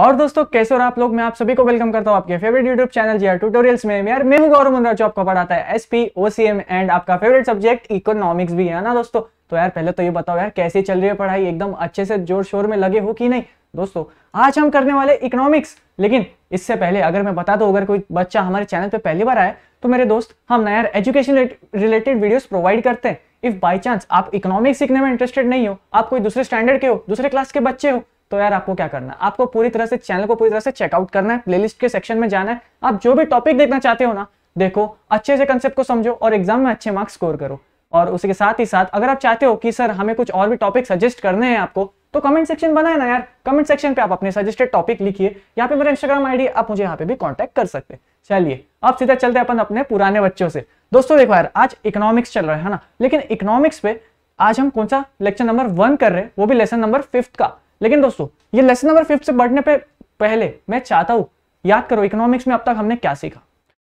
और दोस्तों कैसे और आप लोग मैं आप सभी को वेलकम करता हूं आपके favourite YouTube channel G tutorials में यार मैं हूं गौरव मुंद्रा जो आपको पढ़ाता है एसपी ओसीएम एंड आपका फेवरेट सब्जेक्ट इकोनॉमिक्स भी है ना दोस्तों तो यार पहले तो ये बताओ यार कैसी चल रही है पढ़ाई एकदम अच्छे से जोर शोर में लगे हो कि नहीं दोस्तों आज हम करने वाले इकोनॉमिक्स लेकिन इससे पहले अगर मैं बता दूं अगर कोई बच्चा हमारे चैनल पर पहली बार आए तो मेरे दोस्त हम नया एजुकेशन रिलेटेड वीडियोस प्रोवाइड करते हैं इफ बाई चांस आप इकोनॉमिक्स सीखने में इंटरेस्टेड नहीं हो आप कोई दूसरे स्टैंडर्ड के हो दूसरे क्लास के बच्चे हो तो यार आपको क्या करना है आपको पूरी तरह से चैनल को पूरी तरह से चेकआउट करना है प्लेलिस्ट के सेक्शन में जाना है आप जो भी टॉपिक देखना चाहते हो ना देखो अच्छे से कंसेप्ट को समझो और एग्जाम में अच्छे मार्क्स स्कोर करो और उसके साथ ही साथ अगर आप चाहते हो कि सर हमें कुछ और भी टॉपिक सजेस्ट करने हैं आपको तो कमेंट सेक्शन बनाए ना यार कमेंट सेक्शन पे आप अपने सजेस्टेड टॉपिक लिखिए यहाँ पे मेरा इंस्टाग्राम आईडी आप मुझे यहाँ पे भी कांटेक्ट कर सकते हैं चलिए अब सीधा चलते हैं अपन अपने पुराने बच्चों से दोस्तों देखो यार आज इकोनॉमिक्स चल रहा है ना लेकिन इकोनॉमिक्स पे आज हम कौन सा लेक्चर नंबर वन कर रहे हैं वो भी लेसन नंबर फिफ्थ का लेकिन दोस्तों ये लेसन नंबर फिफ्थ से बढ़ने पे पहले मैं चाहता हूँ याद करो इकोनॉमिक्स में अब तक हमने क्या सीखा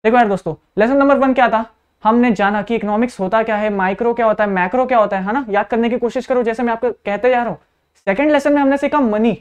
देखो यार दोस्तों लेसन नंबर वन क्या था हमने जाना कि इकोनॉमिक्स होता क्या है माइक्रो क्या होता है मैक्रो क्या होता है है ना याद करने की कोशिश करो जैसे मैं आपको कहते जा रहा हूँ सेकेंड लेसन में हमने सीखा मनी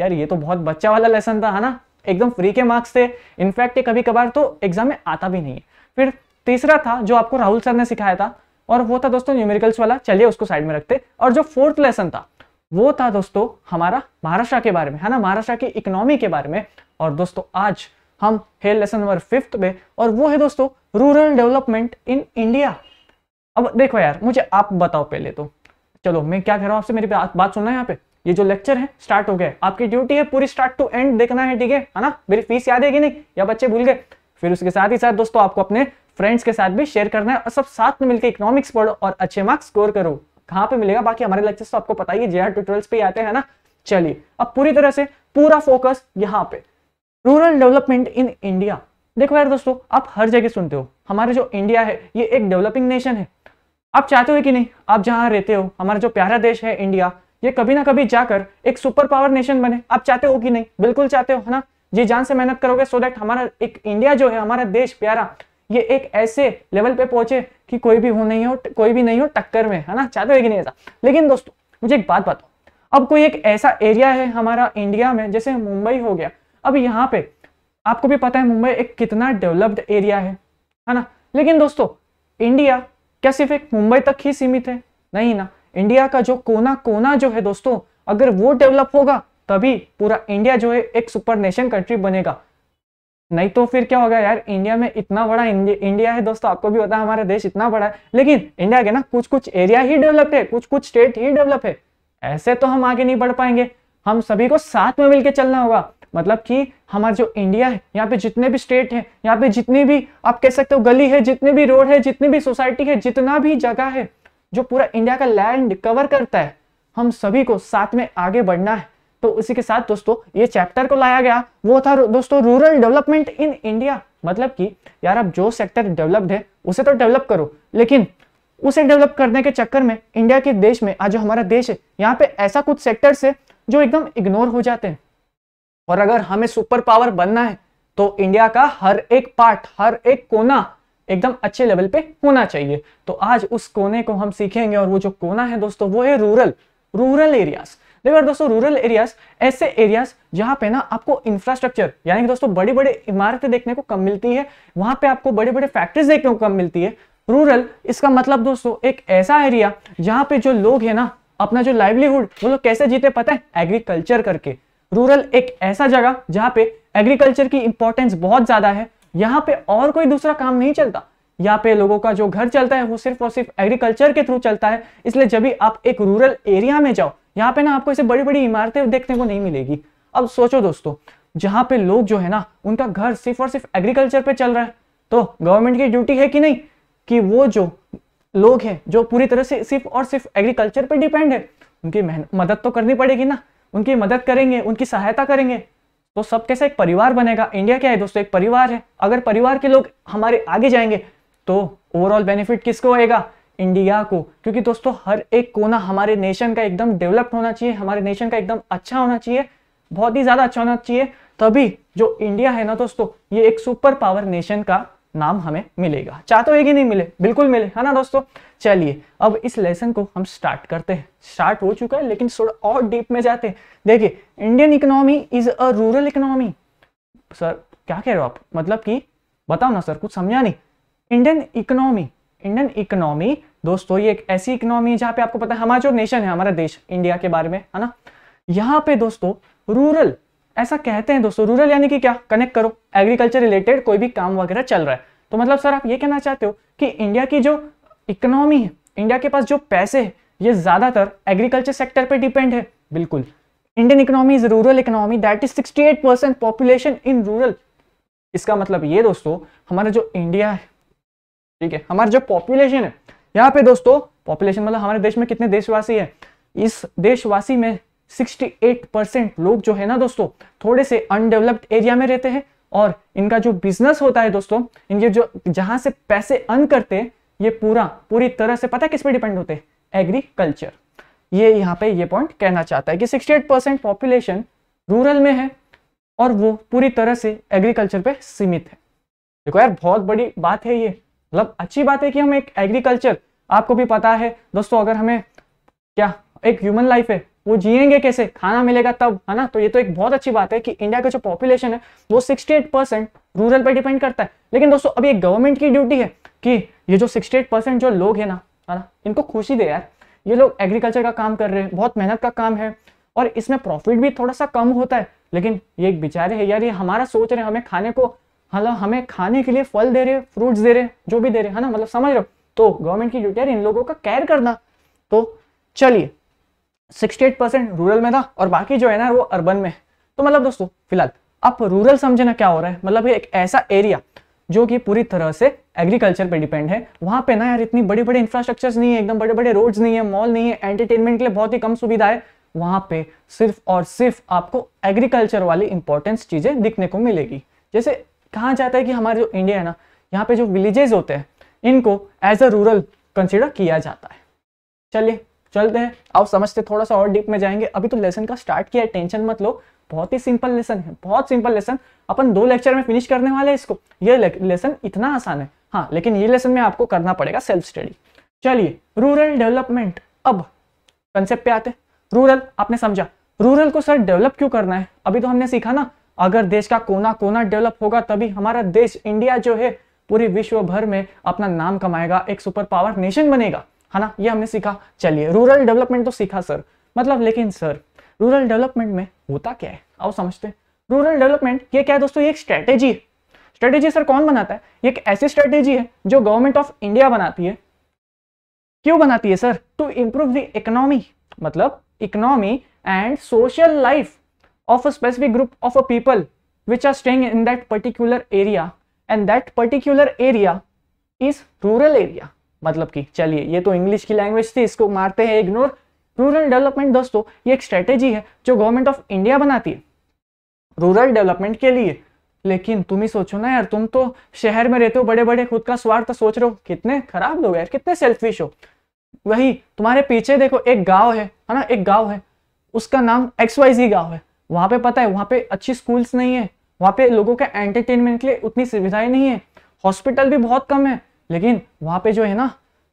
यार ये तो बहुत बच्चा वाला लेसन था है ना एकदम फ्री के मार्क्स थे इनफैक्ट ये कभी कभार तो एग्जाम में आता भी नहीं है फिर तीसरा था जो आपको राहुल सर ने सिखाया था और वो था दोस्तों न्यूमेरिकल्स वाला चलिए उसको साइड में रखते और जो फोर्थ लेसन था वो था दोस्तों हमारा महाराष्ट्र के बारे में है ना महाराष्ट्र की इकोनॉमी के बारे में और दोस्तों आज हम है लेसन नंबर फिफ्थ में और वो है दोस्तों रूरल डेवलपमेंट इन इंडिया अब देखो यार मुझे आप बताओ पहले तो चलो मैं क्या कह रहा हूँ आपसे मेरी बात सुनना है यहाँ पे ये जो लेक्चर है स्टार्ट हो गया आपकी ड्यूटी है पूरी स्टार्ट टू एंड देखना है ठीक है है ना मेरी फीस याद है कि नहीं या बच्चे भूल गए फिर उसके साथ ही साथ दोस्तों आपको अपने फ्रेंड्स के साथ भी शेयर करना है और सब साथ में मिलकर इकोनॉमिक्स पढ़ो और अच्छे मार्क्स स्कोर करो कहाँ पे मिलेगा बाकी हमारे लेक्चर्स तो आपको पता ही जे आर ट्यूटोरियल्स पे आते हैं ना चलिए अब पूरी तरह से पूरा फोकस यहाँ पे रूरल डेवलपमेंट इन इंडिया देखो यार दोस्तों आप हर जगह सुनते हो हमारे जो इंडिया है ये एक डेवलपिंग नेशन है आप चाहते हो कि नहीं आप जहाँ रहते हो हमारा जो प्यारा देश है इंडिया ये कभी ना कभी जाकर एक सुपर पावर नेशन बने आप चाहते हो कि नहीं बिल्कुल चाहते हो है ना जी जान से मेहनत करोगे सो देट हमारा एक इंडिया जो है हमारा देश प्यारा ये एक ऐसे लेवल पे पहुंचे कि कोई भी हो नहीं हो कोई भी नहीं हो टक्कर में है ना चाहते हो कि नहीं ऐसा लेकिन दोस्तों मुझे एक बात बताओ अब कोई एक ऐसा एरिया है हमारा इंडिया में जैसे मुंबई हो गया अब यहाँ पे आपको भी पता है मुंबई एक कितना डेवलप्ड एरिया है है ना लेकिन दोस्तों इंडिया क्या सिर्फ एक मुंबई तक ही सीमित है नहीं ना इंडिया का जो कोना कोना जो है दोस्तों अगर वो डेवलप होगा तभी पूरा इंडिया जो है एक सुपर नेशन कंट्री बनेगा नहीं तो फिर क्या होगा यार इंडिया में इतना बड़ा इंडिया है दोस्तों आपको भी पता है हमारा देश इतना बड़ा है लेकिन इंडिया के ना कुछ कुछ एरिया ही डेवलप है कुछ कुछ स्टेट ही डेवलप है ऐसे तो हम आगे नहीं बढ़ पाएंगे हम सभी को साथ में मिलकर चलना होगा मतलब कि हमारा जो इंडिया है यहाँ पे जितने भी स्टेट है यहाँ पे जितनी भी आप कह सकते हो गली है जितने भी रोड है जितनी भी सोसाइटी है जितना भी जगह है जो पूरा इंडिया का लैंड कवर करता है हम सभी को साथ में आगे बढ़ना है तो उसी के साथ दोस्तों ये चैप्टर को लाया गया वो था दोस्तों रूरल डेवलपमेंट इन इंडिया मतलब कि यार अब जो सेक्टर डेवलप्ड है उसे तो डेवलप करो लेकिन उसे डेवलप करने के चक्कर में इंडिया के देश में आज जो हमारा देश है यहाँ पे ऐसा कुछ सेक्टर्स है जो एकदम इग्नोर हो जाते हैं और अगर हमें सुपर पावर बनना है तो इंडिया का हर एक पार्ट हर एक कोना एकदम अच्छे लेवल पे होना चाहिए तो आज उस कोने को हम सीखेंगे और वो जो कोना है दोस्तों वो है रूरल रूरल एरियाज देखो दोस्तों रूरल एरियाज ऐसे एरियाज जहां पे ना आपको इंफ्रास्ट्रक्चर यानी कि दोस्तों बड़ी बड़े इमारतें देखने को कम मिलती है वहां पे आपको बड़े बड़े फैक्ट्रीज देखने को कम मिलती है रूरल इसका मतलब दोस्तों एक ऐसा एरिया जहां पे जो लोग है ना अपना जो लाइवलीहुड वो लोग कैसे जीते पता है एग्रीकल्चर करके रूरल एक ऐसा जगह जहाँ पे एग्रीकल्चर की इंपॉर्टेंस बहुत ज्यादा है यहाँ पे और कोई दूसरा काम नहीं चलता यहाँ पे लोगों का जो घर चलता है वो सिर्फ और सिर्फ एग्रीकल्चर के थ्रू चलता है इसलिए जब भी आप एक रूरल एरिया में जाओ यहाँ पे ना आपको ऐसे बड़ी बड़ी इमारतें देखने को नहीं मिलेगी अब सोचो दोस्तों जहाँ पे लोग जो है ना उनका घर सिर्फ और सिर्फ एग्रीकल्चर पे चल रहा है तो गवर्नमेंट की ड्यूटी है कि नहीं कि वो जो लोग हैं जो पूरी तरह से सिर्फ और सिर्फ एग्रीकल्चर पे डिपेंड है उनकी मदद तो करनी पड़ेगी ना उनकी मदद करेंगे उनकी सहायता करेंगे तो सब कैसे एक परिवार बनेगा इंडिया क्या है दोस्तों एक परिवार है अगर परिवार के लोग हमारे आगे जाएंगे तो ओवरऑल बेनिफिट किसको आएगा इंडिया को क्योंकि दोस्तों हर एक कोना हमारे नेशन का एकदम डेवलप्ड होना चाहिए हमारे नेशन का एकदम अच्छा होना चाहिए बहुत ही ज़्यादा अच्छा होना चाहिए तभी जो इंडिया है ना दोस्तों ये एक सुपर पावर नेशन का नाम हमें मिलेगा चाहते हो कि नहीं मिले बिल्कुल मिले है ना दोस्तों चलिए अब इस लेसन को हम स्टार्ट करते हैं स्टार्ट हो चुका है लेकिन थोड़ा और डीप में जाते हैं देखिए Indian economy is a rural economy sir क्या कह रहे हो आप मतलब कि बताओ ना सर कुछ समझा नहीं इंडियन इकोनॉमी इंडियन इकोनॉमी दोस्तों ये एक ऐसी इकोनॉमी है जहाँ पे आपको पता है हमारा जो नेशन है हमारा देश इंडिया के बारे में है ना यहाँ पे दोस्तों रूरल ऐसा कहते हैं दोस्तों रूरल यानी कि क्या कनेक्ट करो एग्रीकल्चर रिलेटेड कोई भी काम वगैरह चल रहा है तो मतलब सर आप ये कहना चाहते हो कि इंडिया की जो इकोनॉमी है इंडिया के पास जो पैसे है ये ज्यादातर एग्रीकल्चर सेक्टर पर डिपेंड है बिल्कुल Indian economy is rural economy that is sixty population in rural इसका मतलब ये दोस्तों हमारा जो इंडिया है ठीक है हमारा जो पॉपुलेशन है यहाँ पे दोस्तों पॉपुलेशन मतलब हमारे देश में कितने देशवासी है इस देशवासी में 68 परसेंट लोग जो है ना दोस्तों थोड़े से अनडेवलप्ड एरिया में रहते हैं और इनका जो बिजनेस होता है दोस्तों इनके जो जहां से पैसे अर्न करते हैं ये पूरा पूरी तरह से पता किस पे डिपेंड होते हैं एग्रीकल्चर ये यहाँ पे ये पॉइंट कहना चाहता है कि 68 परसेंट पॉपुलेशन रूरल में है और वो पूरी तरह से एग्रीकल्चर पे सीमित है देखो यार बहुत बड़ी बात है ये मतलब अच्छी बात है कि हम एक एग्रीकल्चर आपको भी पता है दोस्तों अगर हमें क्या एक ह्यूमन लाइफ है वो जिएंगे कैसे खाना मिलेगा तब है ना तो ये तो एक बहुत अच्छी बात है कि इंडिया का जो पॉपुलेशन है वो 68 परसेंट रूरल पर डिपेंड करता है लेकिन दोस्तों अभी एक गवर्नमेंट की ड्यूटी है कि ये जो 68 परसेंट जो लोग है ना है ना इनको खुशी दे यार ये लोग एग्रीकल्चर का काम कर रहे हैं बहुत मेहनत का काम है और इसमें प्रॉफिट भी थोड़ा सा कम होता है लेकिन ये एक बेचारे है यार ये हमारा सोच रहे हमें खाने को मतलब हमें खाने के लिए फल दे रहे फ्रूट्स दे रहे जो भी दे रहे है ना मतलब समझ रहे हो तो गवर्नमेंट की ड्यूटी है इन लोगों का केयर करना तो चलिए 68 परसेंट रूरल में था और बाकी जो है ना वो अर्बन में तो मतलब दोस्तों फिलहाल आप रूरल समझे ना क्या हो रहा है मतलब एक ऐसा एरिया जो कि पूरी तरह से एग्रीकल्चर पे डिपेंड है वहां पे ना यार इतनी बड़ी बड़े इंफ्रास्ट्रक्चर्स नहीं है एकदम बड़े बड़े रोड्स नहीं है मॉल नहीं है एंटरटेनमेंट के लिए बहुत ही कम सुविधा है वहां पे सिर्फ और सिर्फ आपको एग्रीकल्चर वाली इंपॉर्टेंस चीज़ें दिखने को मिलेगी जैसे कहा जाता है कि हमारे जो इंडिया है ना यहाँ पे जो विलेजेस होते हैं इनको एज अ रूरल कंसिडर किया जाता है चलिए चलते हैं आप समझते थोड़ा सा और डीप में जाएंगे अभी तो लेसन का स्टार्ट किया है टेंशन मत लो बहुत ही सिंपल लेसन है बहुत सिंपल लेसन अपन दो लेक्चर में फिनिश करने वाले हैं इसको ये लेसन इतना आसान है हाँ लेकिन ये लेसन में आपको करना पड़ेगा सेल्फ स्टडी चलिए रूरल डेवलपमेंट अब कंसेप्ट पे आते रूरल आपने समझा रूरल को सर डेवलप क्यों करना है अभी तो हमने सीखा ना अगर देश का कोना कोना डेवलप होगा तभी हमारा देश इंडिया जो है पूरे विश्व भर में अपना नाम कमाएगा एक सुपर पावर नेशन बनेगा है ना ये हमने सीखा चलिए रूरल डेवलपमेंट तो सीखा सर मतलब लेकिन सर रूरल डेवलपमेंट में होता क्या है आओ समझते हैं रूरल डेवलपमेंट ये क्या है दोस्तों ये एक स्ट्रेटेजी है स्ट्रेटेजी सर कौन बनाता है ये एक ऐसी स्ट्रेटेजी है जो गवर्नमेंट ऑफ इंडिया बनाती है क्यों बनाती है sir to improve the economy मतलब economy and social life of a specific group of a people which are staying in that particular area and that particular area is rural area मतलब कि चलिए ये तो इंग्लिश की language थी इसको मारते हैं इग्नोर रूरल डेवलपमेंट दोस्तों ये एक स्ट्रेटेजी है जो गवर्नमेंट ऑफ इंडिया बनाती है रूरल डेवलपमेंट के लिए लेकिन तुम ही सोचो ना यार तुम तो शहर में रहते हो बड़े बड़े खुद का स्वार्थ सोच रहे हो कितने खराब लोग यार कितने सेल्फिश हो वही तुम्हारे पीछे देखो एक गांव है है ना एक गांव है उसका नाम एक्स वाई जी गाँव है वहाँ पे पता है वहाँ पे अच्छी स्कूल्स नहीं है वहाँ पे लोगों के एंटरटेनमेंट के लिए उतनी सुविधाएं नहीं है हॉस्पिटल भी बहुत कम है लेकिन वहाँ पे जो है ना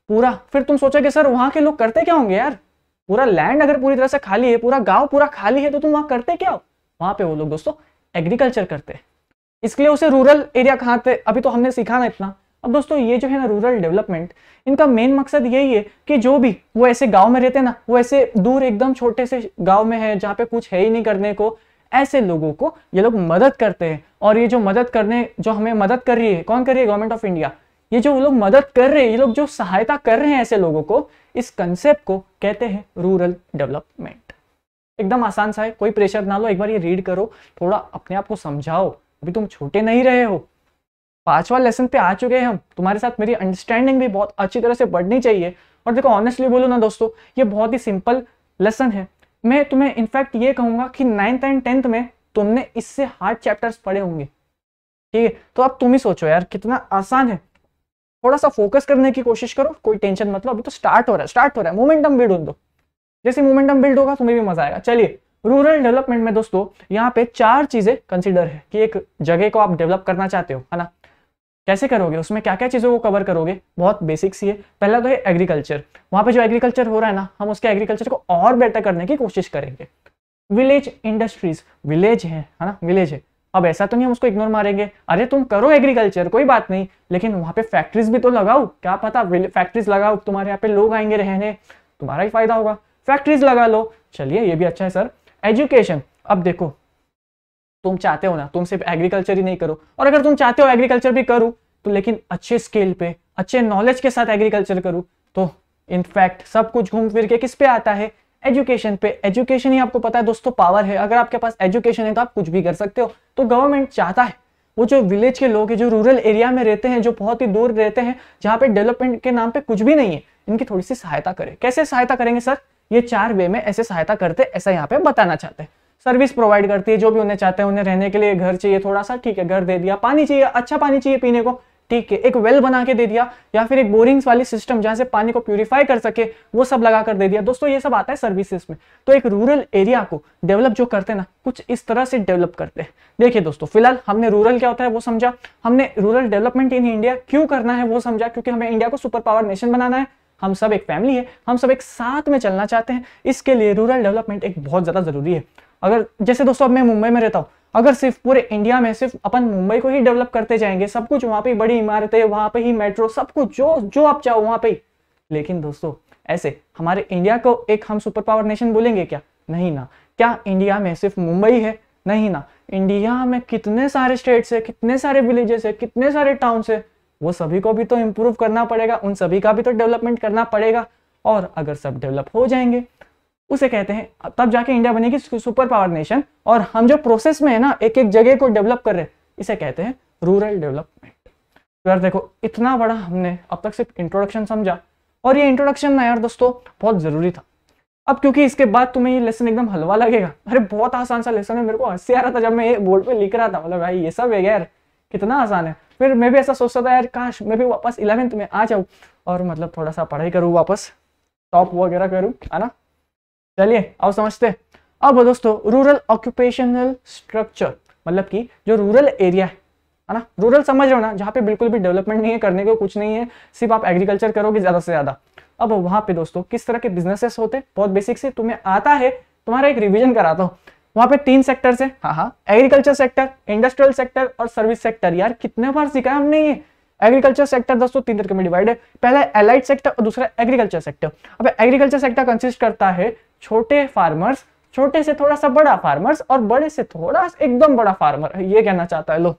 पूरा फिर तुम सोचोगे सर वहाँ के लोग करते क्या होंगे यार पूरा लैंड अगर पूरी तरह से खाली है पूरा गाँव पूरा खाली है तो तुम वहाँ करते क्या हो वहाँ पे वो लोग दोस्तों एग्रीकल्चर करते हैं इसके लिए उसे रूरल एरिया कहाँ थे अभी तो हमने सीखा ना इतना अब दोस्तों ये जो है ना रूरल डेवलपमेंट इनका मेन मकसद यही है कि जो भी वो ऐसे गांव में रहते हैं ना वो ऐसे दूर एकदम छोटे से गांव में है जहाँ पे कुछ है ही नहीं करने को ऐसे लोगों को ये लोग मदद करते हैं और ये जो मदद करने जो हमें मदद कर रही है कौन कर रही है गवर्नमेंट ऑफ इंडिया ये जो लोग मदद कर रहे हैं ये लोग जो सहायता कर रहे हैं ऐसे लोगों को इस कंसेप्ट को कहते हैं रूरल डेवलपमेंट एकदम आसान सा है कोई प्रेशर ना लो एक बार ये रीड करो थोड़ा अपने आप को समझाओ अभी तुम छोटे नहीं रहे हो पांचवा लेसन पे आ चुके हैं हम तुम्हारे साथ मेरी अंडरस्टैंडिंग भी बहुत अच्छी तरह से बढ़नी चाहिए और देखो ऑनेस्टली बोलो ना दोस्तों ये बहुत ही सिंपल लेसन है मैं तुम्हें इनफैक्ट ये कहूंगा कि नाइन्थ एंड टेंथ में तुमने इससे हार्ड चैप्टर्स पढ़े होंगे ठीक है तो अब तुम ही सोचो यार कितना आसान है थोड़ा सा फोकस करने की कोशिश करो कोई टेंशन मतलब अभी तो स्टार्ट हो रहा है स्टार्ट हो रहा है मोमेंटम बिल्ड हो दो जैसे मोमेंटम बिल्ड होगा तुम्हें भी मजा आएगा चलिए रूरल डेवलपमेंट में दोस्तों यहाँ पे चार चीजें कंसिडर है कि एक जगह को आप डेवलप करना चाहते हो है ना कैसे करोगे उसमें क्या क्या चीज़ों को कवर करोगे बहुत बेसिक सी है पहला तो है एग्रीकल्चर वहां पे जो एग्रीकल्चर हो रहा है ना हम उसके एग्रीकल्चर को और बेटर करने की कोशिश करेंगे विलेज इंडस्ट्रीज विलेज है है ना विलेज है अब ऐसा तो नहीं हम उसको इग्नोर मारेंगे अरे तुम करो एग्रीकल्चर कोई बात नहीं लेकिन वहां पे फैक्ट्रीज भी तो लगाओ क्या पता फैक्ट्रीज लगाओ तुम्हारे यहाँ पे लोग आएंगे रहने तुम्हारा ही फायदा होगा फैक्ट्रीज लगा लो चलिए ये भी अच्छा है सर एजुकेशन अब देखो तुम चाहते हो ना तुम सिर्फ एग्रीकल्चर ही नहीं करो और अगर तुम चाहते हो एग्रीकल्चर भी करूं तो लेकिन अच्छे स्केल पे अच्छे नॉलेज के साथ एग्रीकल्चर करूं तो इनफैक्ट सब कुछ घूम फिर के किस पे आता है एजुकेशन पे एजुकेशन ही आपको पता है दोस्तों पावर है अगर आपके पास एजुकेशन है तो आप कुछ भी कर सकते हो तो गवर्नमेंट चाहता है वो जो विलेज के लोग हैं जो रूरल एरिया में रहते हैं जो बहुत ही दूर रहते हैं जहाँ पे डेवलपमेंट के नाम पे कुछ भी नहीं है इनकी थोड़ी सी सहायता करें कैसे सहायता करेंगे सर ये चार वे में ऐसे सहायता करते ऐसा यहाँ पे बताना चाहते हैं सर्विस प्रोवाइड करती है जो भी उन्हें चाहते हैं उन्हें रहने के लिए घर चाहिए थोड़ा सा ठीक है घर दे दिया पानी चाहिए अच्छा पानी चाहिए पीने को ठीक है एक वेल बना के दे दिया या फिर एक बोरिंग्स वाली सिस्टम जहां से पानी को प्यूरिफाई कर सके वो सब लगा कर दे दिया दोस्तों ये सब आता है सर्विसेज में तो एक रूरल एरिया को डेवलप जो करते हैं ना कुछ इस तरह से डेवलप करते हैं देखिए दोस्तों फिलहाल हमने रूरल क्या होता है वो समझा हमने रूरल डेवलपमेंट इन इंडिया क्यों करना है वो समझा क्योंकि हमें इंडिया को सुपर पावर नेशन बनाना है हम सब एक फैमिली है हम सब एक साथ में चलना चाहते हैं इसके लिए रूरल डेवलपमेंट एक बहुत ज़्यादा ज़रूरी है अगर जैसे दोस्तों अब मैं मुंबई में रहता हूँ अगर सिर्फ पूरे इंडिया में सिर्फ अपन मुंबई को ही डेवलप करते जाएंगे सब कुछ वहाँ पर बड़ी इमारतें वहाँ पर ही मेट्रो सब कुछ जो जो आप चाहो वहाँ पर ही लेकिन दोस्तों ऐसे हमारे इंडिया को एक हम सुपर पावर नेशन बोलेंगे क्या नहीं ना क्या इंडिया में सिर्फ मुंबई है नहीं ना इंडिया में कितने सारे स्टेट्स है कितने सारे विलेजेस है कितने सारे टाउन्स है वो सभी को भी तो इम्प्रूव करना पड़ेगा उन सभी का भी तो डेवलपमेंट करना पड़ेगा और अगर सब डेवलप हो जाएंगे उसे कहते हैं तब जाके इंडिया बनेगी सुपर पावर नेशन और हम जो प्रोसेस में है ना एक एक जगह को डेवलप कर रहे हैं इसे कहते हैं रूरल डेवलपमेंट तो यार देखो इतना बड़ा हमने अब तक सिर्फ इंट्रोडक्शन समझा और ये इंट्रोडक्शन ना यार दोस्तों बहुत ज़रूरी था अब क्योंकि इसके बाद तुम्हें ये लेसन एकदम हलवा लगेगा अरे बहुत आसान सा लेसन है मेरे को हंसी आ रहा था जब मैं ये बोर्ड पे लिख रहा था मतलब भाई ये सब है यार कितना आसान है फिर मैं भी ऐसा सोचता था यार काश मैं भी वापस इलेवेंथ में आ जाऊँ और मतलब थोड़ा सा पढ़ाई करूँ वापस टॉप वगैरह करूँ है ना चलिए अब समझते अब दोस्तों रूरल ऑक्यूपेशनल स्ट्रक्चर मतलब कि जो रूरल एरिया है ना रूरल समझ रहे हो ना जहाँ पे बिल्कुल भी डेवलपमेंट नहीं है करने को कुछ नहीं है सिर्फ आप एग्रीकल्चर करोगे ज़्यादा से ज़्यादा अब वहाँ पे दोस्तों किस तरह के बिजनेसेस होते हैं बहुत बेसिक से तुम्हें आता है तुम्हारा एक रिविजन कराता हूँ वहां पे तीन सेक्टर है हाँ हाँ एग्रीकल्चर सेक्टर इंडस्ट्रियल सेक्टर और सर्विस सेक्टर यार कितने बार सीखा हमने ये एग्रीकल्चर सेक्टर दोस्तों तीन तरीके में डिवाइड है पहला एलाइट सेक्टर और दूसरा एग्रीकल्चर सेक्टर अब एग्रीकल्चर सेक्टर कंसिस्ट करता है छोटे फार्मर्स छोटे से थोड़ा सा बड़ा फार्मर्स और बड़े से थोड़ा एकदम बड़ा फार्मर ये कहना चाहता है लोग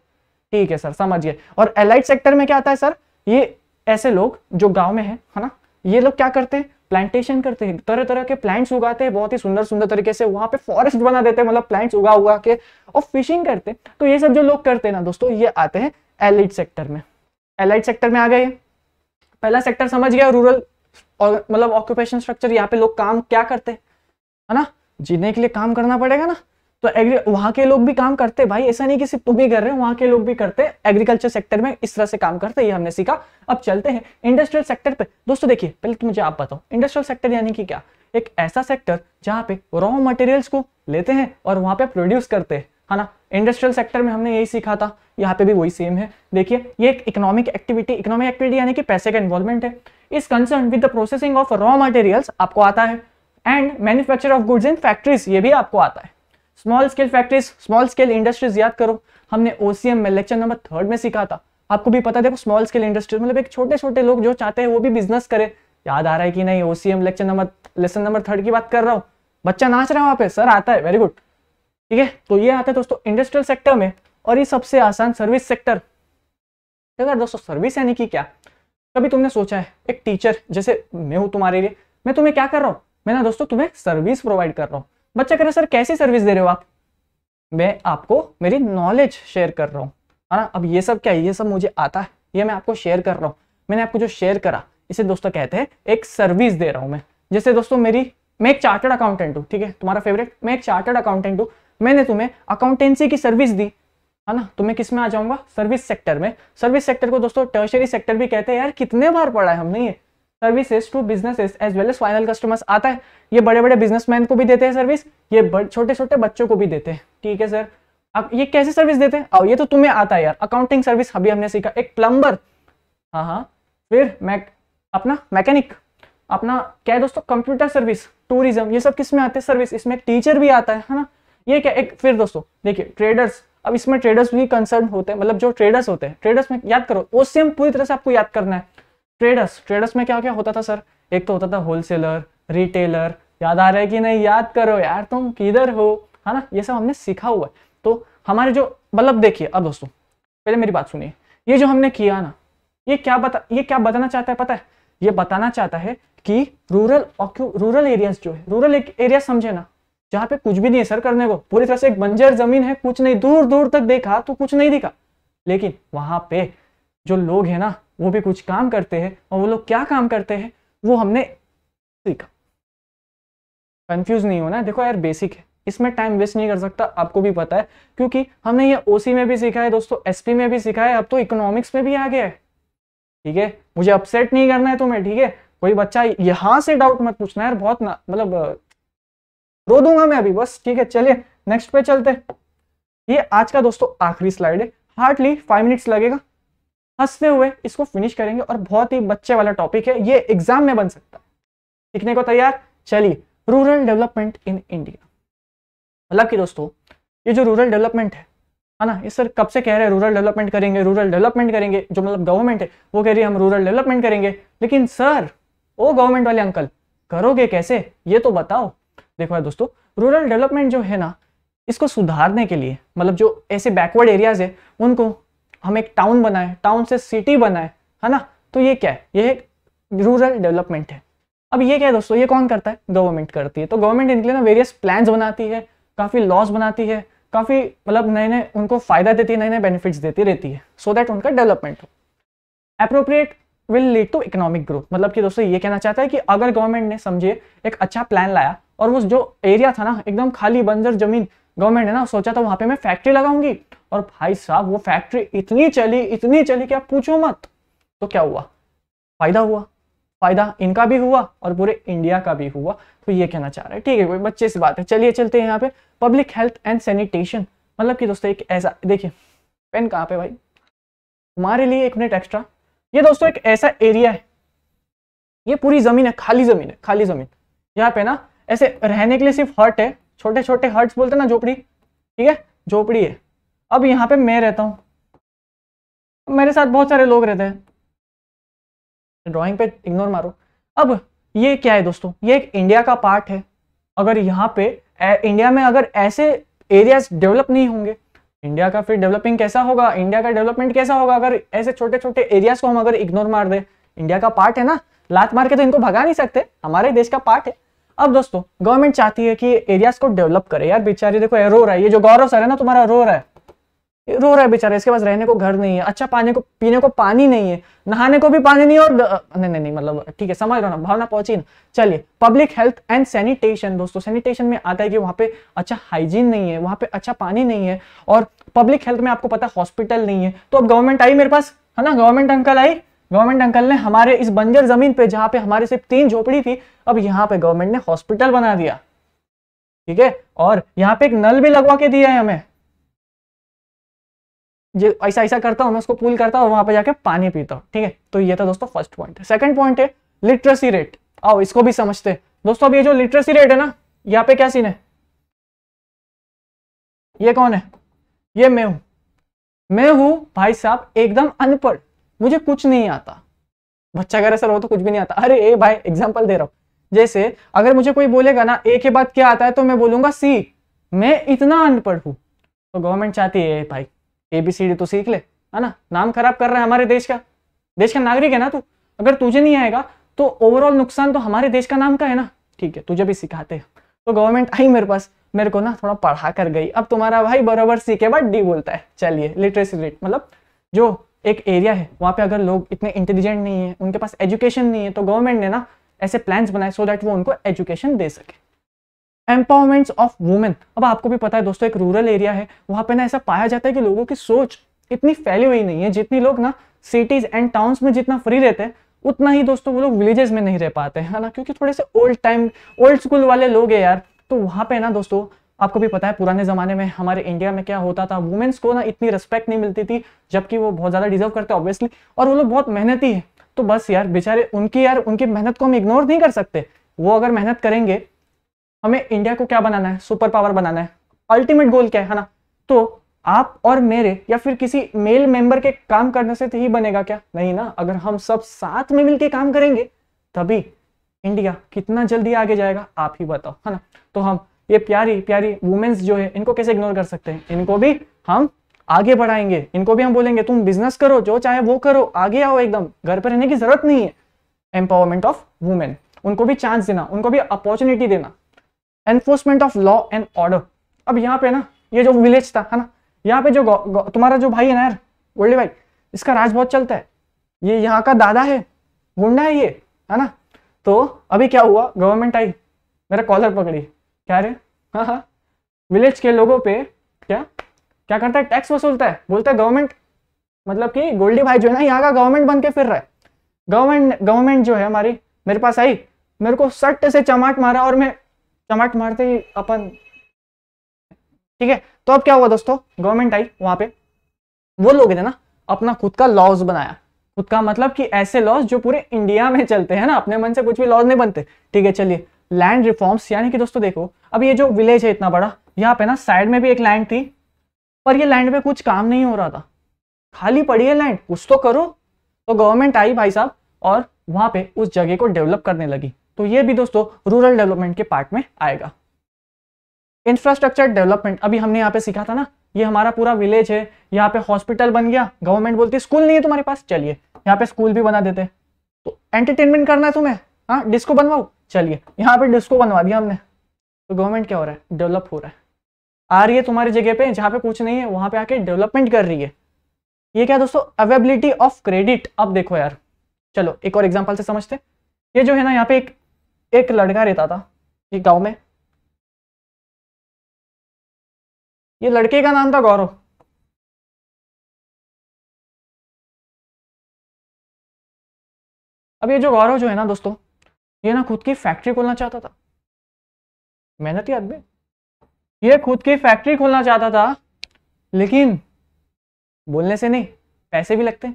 ठीक है सर समझिए और एलाइट सेक्टर में क्या आता है सर ये ऐसे लोग जो गांव में है ना ये लोग क्या करते हैं प्लांटेशन करते हैं तरह तरह के प्लांट्स उगाते हैं बहुत ही सुंदर सुंदर तरीके से वहां पे फॉरेस्ट बना देते हैं मतलब प्लांट्स उगा उगा के और फिशिंग करते हैं तो ये सब जो लोग करते हैं ना दोस्तों ये आते हैं एलाइट सेक्टर में एलाइट सेक्टर में आ गए पहला सेक्टर समझ गया रूरल और मतलब ऑक्यूपेशन स्ट्रक्चर यहाँ पे लोग काम क्या करते हैं है ना जीने के लिए काम करना पड़ेगा ना तो वहां के लोग भी काम करते भाई ऐसा नहीं कि सिर्फ तुम ही कर रहे हो वहां के लोग भी करते एग्रीकल्चर सेक्टर में इस तरह से काम करते ये हमने सीखा अब चलते हैं इंडस्ट्रियल सेक्टर पे दोस्तों देखिए पहले तो मुझे आप बताओ इंडस्ट्रियल सेक्टर यानी कि क्या एक ऐसा सेक्टर जहाँ पे रॉ मटेरियल्स को लेते हैं और वहां पे प्रोड्यूस करते हैं है ना इंडस्ट्रियल सेक्टर में हमने यही सीखा था यहाँ पे भी वही सेम है देखिए ये एक इकोनॉमिक एक्टिविटी इकोनॉमिक एक्टिविटी यानी कि पैसे का इन्वॉल्वमेंट है is concern with the processing of raw materials आपको आता है and manufacture of goods in factories ये भी आपको आता है small scale factories small scale industries याद करो हमने ओसीएम में लेक्चर नंबर थर्ड में सीखा था आपको भी पता देखो स्मॉल स्केल इंडस्ट्रीज मतलब एक छोटे छोटे लोग जो चाहते हैं वो भी बिजनेस करे याद आ रहा है कि नहीं OCM lecture number lesson number third की बात कर रहा हूँ बच्चा नाच रहा है वहां पे सर आता है वेरी गुड ठीक है तो ये आता है दोस्तों इंडस्ट्रियल सेक्टर में और ये सबसे आसान सर्विस सेक्टर अगर दोस्तों सर्विस यानी कि क्या कभी तुमने सोचा है एक टीचर जैसे मैं हूँ तुम्हारे लिए मैं तुम्हें क्या कर रहा हूँ मैं ना दोस्तों तुम्हें सर्विस प्रोवाइड कर रहा हूँ बच्चा कह रहे सर कैसी सर्विस दे रहे हो आप मैं आपको मेरी नॉलेज शेयर कर रहा हूँ है ना अब ये सब क्या है ये सब मुझे आता है ये मैं आपको शेयर कर रहा हूँ मैंने आपको जो शेयर करा इसे दोस्तों कहते हैं एक सर्विस दे रहा हूँ मैं जैसे दोस्तों मेरी मैं एक चार्टर्ड अकाउंटेंट हूँ ठीक है तुम्हारा फेवरेट मैं एक चार्टर्ड अकाउंटेंट हूँ मैंने तुम्हें अकाउंटेंसी की सर्विस दी है ना तो मैं किस में आ जाऊंगा सर्विस सेक्टर में सर्विस सेक्टर को दोस्तों टर्शरी सेक्टर भी कहते हैं यार कितने बार पढ़ा है हमने ये services to businesses as well as final customers आता है ये बड़े बड़े बिजनेसमैन को भी देते हैं सर्विस ये छोटे छोटे बच्चों को भी देते हैं ठीक है सर अब ये कैसे सर्विस देते हैं आओ ये तो तुम्हें आता है यार अकाउंटिंग सर्विस अभी हमने सीखा एक प्लम्बर हाँ हाँ फिर मैक अपना मैकेनिक अपना क्या है दोस्तों कंप्यूटर सर्विस टूरिज्म ये सब किस में आते हैं सर्विस इसमें टीचर भी आता है है ना ये क्या एक फिर दोस्तों देखिए ट्रेडर्स अब इसमें ट्रेडर्स भी कंसर्न होते हैं मतलब जो ट्रेडर्स होते हैं ट्रेडर्स में याद करो ओसीएम पूरी तरह से आपको याद करना है ट्रेडर्स ट्रेडर्स में क्या क्या होता था सर एक तो होता था होलसेलर रिटेलर याद आ रहा है कि नहीं याद करो यार तुम किधर हो है ना ये सब हमने सीखा हुआ है तो हमारे जो मतलब देखिए अब दोस्तों पहले मेरी बात सुनिए ये जो हमने किया ना ये क्या बता ये क्या बताना चाहता है पता है ये बताना चाहता है कि रूरल रूरल एरियाज जो है रूरल एरिया समझे ना जहाँ पे कुछ भी नहीं है सर करने को पूरी तरह से एक बंजर जमीन है कुछ नहीं दूर दूर तक देखा तो कुछ नहीं दिखा लेकिन वहां पे जो लोग है ना वो भी कुछ काम करते हैं और वो लोग क्या काम करते हैं वो हमने सीखा कंफ्यूज नहीं होना देखो यार बेसिक है इसमें टाइम वेस्ट नहीं कर सकता आपको भी पता है क्योंकि हमने ये ओसी में भी सीखा है दोस्तों एसपी में भी सीखा है अब तो इकोनॉमिक्स में भी आ गया है ठीक है मुझे अपसेट नहीं करना है तुम्हें ठीक है कोई बच्चा यहां से डाउट मत पूछना यार बहुत मतलब रो दूंगा मैं अभी बस ठीक है चलिए नेक्स्ट पे चलते ये आज का दोस्तों आखिरी स्लाइड है हार्डली फाइव मिनट्स लगेगा हंसते हुए इसको फिनिश करेंगे और बहुत ही बच्चे वाला टॉपिक है ये एग्जाम में बन सकता है सीखने को तैयार चलिए रूरल डेवलपमेंट इन इंडिया मतलब कि दोस्तों ये जो रूरल डेवलपमेंट है है ना ये सर कब से कह रहे हैं रूरल डेवलपमेंट करेंगे रूरल डेवलपमेंट करेंगे जो मतलब गवर्नमेंट है वो कह रही है हम रूरल डेवलपमेंट करेंगे लेकिन सर ओ गवर्नमेंट वाले अंकल करोगे कैसे ये तो बताओ देखो यार दोस्तों रूरल डेवलपमेंट जो है ना इसको सुधारने के लिए मतलब जो ऐसे बैकवर्ड एरियाज है उनको हम एक टाउन बनाए टाउन से सिटी बनाए है ना तो ये क्या है ये रूरल डेवलपमेंट है अब ये क्या है दोस्तों ये कौन करता है गवर्नमेंट करती है तो गवर्नमेंट इनके लिए ना वेरियस प्लान्स बनाती है काफ़ी लॉज बनाती है काफ़ी मतलब नए नए उनको फ़ायदा देती है नए नए बेनिफिट्स देती रहती है सो so दैट उनका डेवलपमेंट हो appropriate will lead to economic growth मतलब कि दोस्तों ये कहना चाहता है कि अगर गवर्नमेंट ने समझिए एक अच्छा प्लान लाया और वो जो एरिया था ना एकदम खाली बंजर जमीन गवर्नमेंट ने ना सोचा था वहाँ पे मैं फैक्ट्री लगाऊंगी और भाई साहब वो फैक्ट्री इतनी चली इतनी चली कि आप पूछो मत तो क्या हुआ फायदा हुआ फायदा इनका भी हुआ और पूरे इंडिया का भी हुआ तो ये कहना चाह रहे हैं ठीक है कोई बच्चे से बात है चलिए चलते हैं यहाँ पे पब्लिक हेल्थ एंड सैनिटेशन मतलब कि दोस्तों एक ऐसा देखिए पेन कहाँ पे भाई हमारे लिए एक मिनट एक्स्ट्रा ये दोस्तों एक ऐसा एरिया है ये पूरी जमीन है खाली जमीन है खाली जमीन यहाँ पे ना ऐसे रहने के लिए सिर्फ हर्ट है छोटे छोटे हर्ट्स बोलते ना झोपड़ी ठीक है झोपड़ी है अब यहाँ पे मैं रहता हूँ मेरे साथ बहुत सारे लोग रहते हैं ड्राइंग पे इग्नोर मारो अब ये क्या है दोस्तों ये एक इंडिया का पार्ट है अगर यहाँ पे इंडिया में अगर ऐसे एरियाज डेवलप नहीं होंगे इंडिया का फिर डेवलपिंग कैसा होगा इंडिया का डेवलपमेंट कैसा होगा अगर ऐसे छोटे छोटे एरियाज को हम अगर इग्नोर मार दें इंडिया का पार्ट है ना लात मार के तो इनको भगा नहीं सकते हमारे देश का पार्ट है अब दोस्तों गवर्नमेंट चाहती है कि एरियाज को डेवलप करे यार बेचारे देखो रो रहा है ये जो गौरव सर है ना तुम्हारा रो रहा है रो रहा है बेचारा इसके पास रहने को घर नहीं है अच्छा पानी को पीने को पानी नहीं है नहाने को भी पानी नहीं है और नहीं नहीं नहीं मतलब ठीक है समझ रहा ना भावना पहुंची ना चलिए पब्लिक हेल्थ एंड सैनिटेशन दोस्तों सैनिटेशन में आता है कि वहाँ पे अच्छा हाइजीन नहीं है वहाँ पे अच्छा पानी नहीं है और पब्लिक हेल्थ में आपको पता हॉस्पिटल नहीं है तो अब गवर्नमेंट आई मेरे पास है ना गवर्नमेंट अंकल आई गवर्नमेंट अंकल ने हमारे इस बंजर जमीन पे जहाँ पे हमारे सिर्फ तीन झोपड़ी थी अब यहाँ पे गवर्नमेंट ने हॉस्पिटल बना दिया ठीक है और यहाँ पे एक नल भी लगवा के दिया है हमें जो ऐसा ऐसा करता हूँ मैं उसको पुल करता हूँ वहां पर जाकर पानी पीता हूँ ठीक है तो ये था दोस्तों फर्स्ट पॉइंट सेकंड पॉइंट है लिटरेसी रेट आओ इसको भी समझते हैं दोस्तों अब ये जो लिटरेसी रेट है ना यहाँ पे क्या सीन है ये कौन है ये मैं हूं मैं हूं भाई साहब एकदम अनपढ़ मुझे कुछ नहीं आता बच्चा अगर ऐसा सर तो कुछ भी नहीं आता अरे ए भाई एग्जाम्पल दे रहा हूं जैसे अगर मुझे कोई बोलेगा ना ए के बाद क्या आता है तो मैं बोलूंगा सी मैं इतना अनपढ़ हूं तो गवर्नमेंट चाहती है भाई एबीसीडी तो सीख ले है ना नाम खराब कर रहा है हमारे देश का देश का नागरिक है ना तू अगर तुझे नहीं आएगा तो ओवरऑल नुकसान तो हमारे देश का नाम का है ना ठीक है तुझे भी सिखाते हैं तो गवर्नमेंट आई मेरे पास मेरे को ना थोड़ा पढ़ा कर गई अब तुम्हारा भाई बराबर सी के बाद डी बोलता है चलिए लिटरेसी रेट मतलब जो एक एरिया है वहाँ पे अगर लोग इतने इंटेलिजेंट नहीं है उनके पास एजुकेशन नहीं है तो गवर्नमेंट ने ना ऐसे प्लान्स बनाए सो दैट वो उनको एजुकेशन दे सके एम्पावरमेंट्स ऑफ वुमेन अब आपको भी पता है दोस्तों एक रूरल एरिया है वहां पर ना ऐसा पाया जाता है कि लोगों की सोच इतनी फैली हुई नहीं है जितनी लोग ना सिटीज एंड टाउन्स में जितना फ्री रहते हैं उतना ही दोस्तों वो लोग विलेजेस में नहीं रह पाते हैं ना क्योंकि थोड़े से ओल्ड टाइम ओल्ड स्कूल वाले लोग हैं यार तो वहाँ पे ना दोस्तों आपको भी पता है पुराने ज़माने में हमारे इंडिया में क्या होता था वुमेन्स को ना इतनी रिस्पेक्ट नहीं मिलती थी जबकि वो बहुत ज़्यादा डिजर्व करते ऑब्वियसली और वो लोग बहुत मेहनती है तो बस यार बेचारे उनकी यार उनकी मेहनत को हम इग्नोर नहीं कर सकते वो अगर मेहनत करेंगे हमें इंडिया को क्या बनाना है सुपर पावर बनाना है अल्टीमेट गोल क्या है, है ना तो आप और मेरे या फिर किसी मेल मेंबर के काम करने से तो ही बनेगा क्या नहीं ना अगर हम सब साथ में मिलके काम करेंगे तभी इंडिया कितना जल्दी आगे जाएगा आप ही बताओ है ना तो हम ये प्यारी प्यारी वुमेन्स जो है इनको कैसे इग्नोर कर सकते हैं इनको भी हम आगे बढ़ाएंगे इनको भी हम बोलेंगे तुम बिजनेस करो जो चाहे वो करो आगे आओ एकदम घर पर रहने की जरूरत नहीं है एम्पावरमेंट ऑफ वुमेन उनको भी चांस देना उनको भी अपॉर्चुनिटी देना enforcement of law and order अब यहाँ पे ना ये जो विलेज था है ना यहाँ पे जो गौ, गौ, तुम्हारा जो भाई है ना यार गोल्डी भाई इसका राज बहुत चलता है ये यहाँ का दादा है गुंडा है ये है ना तो अभी क्या हुआ गवर्नमेंट आई मेरा कॉलर पकड़ी क्या रे हाँ हाँ विलेज के लोगों पे क्या क्या करता है टैक्स वसूलता है बोलता है गवर्नमेंट मतलब कि गोल्डी भाई जो है ना यहाँ का गवर्नमेंट बन के फिर रहा है गवर्नमेंट गवर्नमेंट जो है हमारी मेरे पास आई मेरे को सट से चमाट मारा और मैं चमाट मारते ही अपन ठीक है तो अब क्या हुआ दोस्तों गवर्नमेंट आई वहां पे वो लोग थे ना अपना खुद का लॉज बनाया खुद का मतलब कि ऐसे लॉज जो पूरे इंडिया में चलते हैं ना अपने मन से कुछ भी लॉज नहीं बनते ठीक है चलिए लैंड रिफॉर्म्स यानी कि दोस्तों देखो अब ये जो विलेज है इतना बड़ा यहाँ पे ना साइड में भी एक लैंड थी पर ये लैंड पे कुछ काम नहीं हो रहा था खाली पड़ी है लैंड कुछ तो करो तो गवर्नमेंट आई भाई साहब और वहां पे उस जगह को डेवलप करने लगी तो ये भी दोस्तों रूरल डेवलपमेंट के पार्ट में आएगा इंफ्रास्ट्रक्चर डेवलपमेंट अभी हमने यहाँ पे सीखा था ना ये हमारा पूरा विलेज है यहाँ पे हॉस्पिटल बन गया गवर्नमेंट बोलती है स्कूल नहीं है तुम्हारे पास चलिए यहाँ पे स्कूल भी बना देते तो एंटरटेनमेंट करना है तुम्हें हाँ डिस्को बनवाओ चलिए यहाँ पे डिस्को बनवा दिया हमने तो गवर्नमेंट क्या हो रहा है डेवलप हो रहा है आ रही है तुम्हारी जगह पे जहाँ पे कुछ नहीं है वहां पे आके डेवलपमेंट कर रही है ये क्या दोस्तों अवेबिलिटी ऑफ क्रेडिट अब देखो यार चलो एक और एग्जाम्पल से समझते ये जो है ना यहाँ पे एक एक लड़का रहता था ये गांव में ये लड़के का नाम था गौरव अब ये जो गौरव जो है ना दोस्तों ये ना खुद की फैक्ट्री खोलना चाहता था मेहनत ही आदमी ये खुद की फैक्ट्री खोलना चाहता था लेकिन बोलने से नहीं पैसे भी लगते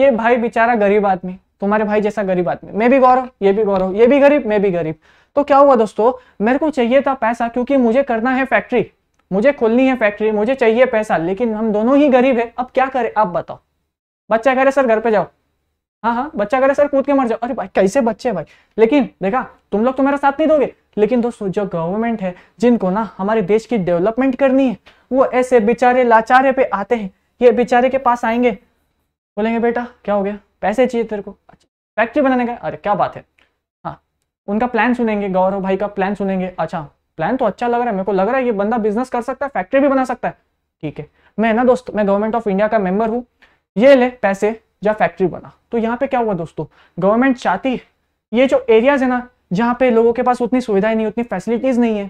ये भाई बेचारा गरीब आदमी तुम्हारे भाई जैसा गरीब आदमी मैं भी गौरव ये भी गौरव ये भी गरीब मैं भी गरीब तो क्या हुआ दोस्तों मेरे को चाहिए था पैसा क्योंकि मुझे करना है फैक्ट्री मुझे खोलनी है फैक्ट्री मुझे चाहिए पैसा लेकिन हम दोनों ही गरीब है अब क्या करें आप बताओ बच्चा कह रहे सर घर पे जाओ हाँ हाँ बच्चा कह रहे सर कूद के मर जाओ अरे भाई कैसे बच्चे भाई लेकिन देखा तुम लोग तो मेरा साथ नहीं दोगे लेकिन दोस्तों जो गवर्नमेंट है जिनको ना हमारे देश की डेवलपमेंट करनी है वो ऐसे बेचारे लाचारे पे आते हैं ये बेचारे के पास आएंगे बोलेंगे बेटा क्या हो गया पैसे चाहिए तेरे को अच्छा फैक्ट्री बनाने का अरे क्या बात है हाँ उनका प्लान सुनेंगे गौरव भाई का प्लान सुनेंगे अच्छा प्लान तो अच्छा लग रहा है मेरे को लग रहा है ये बंदा बिजनेस कर सकता है फैक्ट्री भी बना सकता है ठीक है मैं ना दोस्त मैं गवर्नमेंट ऑफ इंडिया का मेंबर हूँ ये ले पैसे या फैक्ट्री बना तो यहाँ पे क्या हुआ दोस्तों गवर्नमेंट चाहती है ये जो एरियाज है ना जहाँ पे लोगों के पास उतनी सुविधाएं नहीं उतनी फैसिलिटीज नहीं है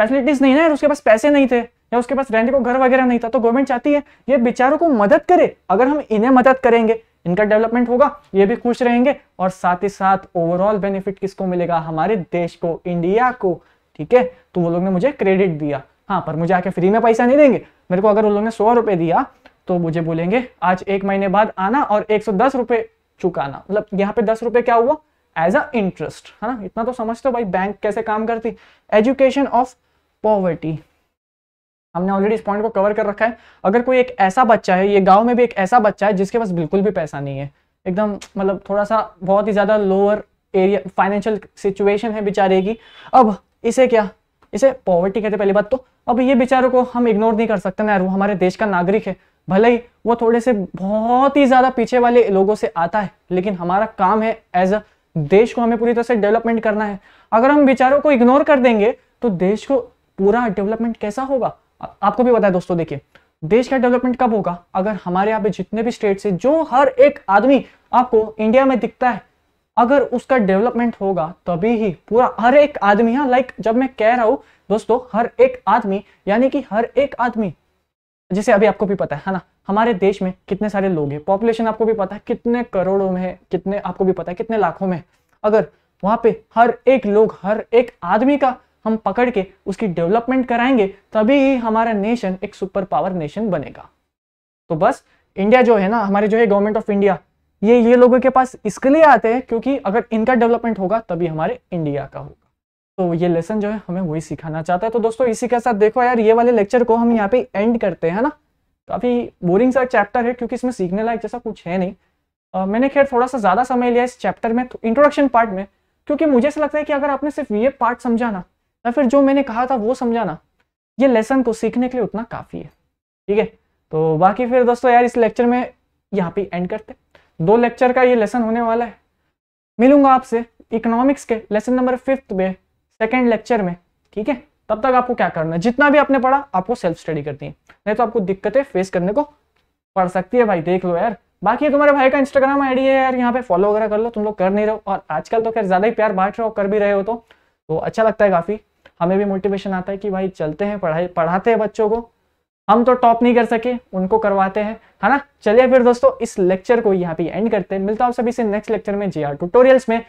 फैसिलिटीज नहीं ना उसके पास पैसे नहीं थे या उसके पास रहने को घर वगैरह नहीं था तो गवर्नमेंट चाहती है ये बेचारों को मदद करे अगर हम इन्हें मदद करेंगे इनका डेवलपमेंट होगा ये भी खुश रहेंगे और साथ ही साथ ओवरऑल बेनिफिट किसको मिलेगा हमारे देश को इंडिया को ठीक है तो वो लोग ने मुझे क्रेडिट दिया हाँ पर मुझे आके फ्री में पैसा नहीं देंगे मेरे को अगर उन लोग ने सौ रुपए दिया तो मुझे बोलेंगे आज एक महीने बाद आना और एक सौ दस रुपये चुकाना मतलब यहाँ पे दस रुपए क्या हुआ एज अ इंटरेस्ट है ना इतना तो समझते हो भाई बैंक कैसे काम करती एजुकेशन ऑफ पॉवर्टी हमने ऑलरेडी इस पॉइंट को कवर कर रखा है अगर कोई एक ऐसा बच्चा है ये गांव में भी एक ऐसा बच्चा है जिसके पास बिल्कुल भी पैसा नहीं है एकदम मतलब थोड़ा सा बहुत ही ज़्यादा लोअर एरिया फाइनेंशियल सिचुएशन है बेचारे की अब इसे क्या इसे पॉवर्टी कहते पहली बात तो अब ये बेचारों को हम इग्नोर नहीं कर सकते ना यार वो हमारे देश का नागरिक है भले ही वो थोड़े से बहुत ही ज़्यादा पीछे वाले लोगों से आता है लेकिन हमारा काम है एज अ देश को हमें पूरी तरह से डेवलपमेंट करना है अगर हम बेचारों को इग्नोर कर देंगे तो देश को पूरा डेवलपमेंट कैसा होगा आपको भी बताया दोस्तों देखिए देश का डेवलपमेंट कब होगा अगर हमारे यहाँ पे जितने भी स्टेट से जो हर एक आदमी आपको इंडिया में दिखता है अगर उसका डेवलपमेंट होगा तभी ही पूरा हर एक आदमी हाँ लाइक जब मैं कह रहा हूँ दोस्तों हर एक आदमी यानी कि हर एक आदमी जैसे अभी आपको भी पता है ना हमारे देश में कितने सारे लोग हैं पॉपुलेशन आपको भी पता है कितने करोड़ों में है कितने आपको भी पता है कितने लाखों में अगर वहां पे हर एक लोग हर एक आदमी का हम पकड़ के उसकी डेवलपमेंट कराएंगे तभी हमारा नेशन एक सुपर पावर नेशन बनेगा तो बस इंडिया जो है ना हमारे जो है गवर्नमेंट ऑफ इंडिया ये ये लोगों के पास इसके लिए आते हैं क्योंकि अगर इनका डेवलपमेंट होगा तभी हमारे इंडिया का होगा तो ये लेसन जो है हमें वही सिखाना चाहता है तो दोस्तों इसी के साथ देखो यार ये वाले लेक्चर को हम यहाँ पे एंड करते हैं ना काफ़ी बोरिंग सा चैप्टर है क्योंकि इसमें सीखने लायक जैसा कुछ है नहीं आ, मैंने खैर थोड़ा सा ज़्यादा समय लिया इस चैप्टर में इंट्रोडक्शन तो पार्ट में क्योंकि मुझे ऐसा लगता है कि अगर आपने सिर्फ ये पार्ट समझा ना या फिर जो मैंने कहा था वो समझाना ये लेसन को सीखने के लिए उतना काफ़ी है ठीक है तो बाकी फिर दोस्तों यार इस लेक्चर में यहाँ पे एंड करते दो लेक्चर का ये लेसन होने वाला है मिलूंगा आपसे इकोनॉमिक्स के लेसन नंबर फिफ्थ में सेकेंड लेक्चर में ठीक है तब तक आपको क्या करना है जितना भी आपने पढ़ा आपको सेल्फ स्टडी करती है नहीं तो आपको दिक्कतें फेस करने को पड़ सकती है भाई देख लो यार बाकी तुम्हारे भाई का इंस्टाग्राम आईडी है यार यहाँ पे फॉलो वगैरह कर लो तुम लोग कर नहीं रहो और आजकल तो खैर ज्यादा ही प्यार बांट रहे हो कर भी रहे हो तो, तो अच्छा लगता है काफी हमें भी मोटिवेशन आता है कि भाई चलते हैं पढ़ाई पढ़ाते हैं बच्चों को हम तो टॉप नहीं कर सके उनको करवाते हैं है ना चलिए फिर दोस्तों इस लेक्चर को यहाँ पे एंड करते हैं मिलता हूँ सभी से नेक्स्ट लेक्चर में जी ट्यूटोरियल्स में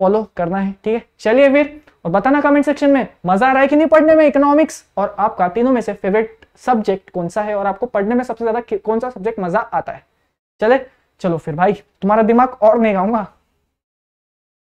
फॉलो करना है ठीक है चलिए फिर और बताना कमेंट सेक्शन में मजा आ रहा है कि नहीं पढ़ने में इकोनॉमिक्स और आपका तीनों में से फेवरेट सब्जेक्ट कौन सा है और आपको पढ़ने में सबसे ज्यादा कौन सा सब्जेक्ट मजा आता है चले चलो फिर भाई तुम्हारा दिमाग और नहीं गाऊंगा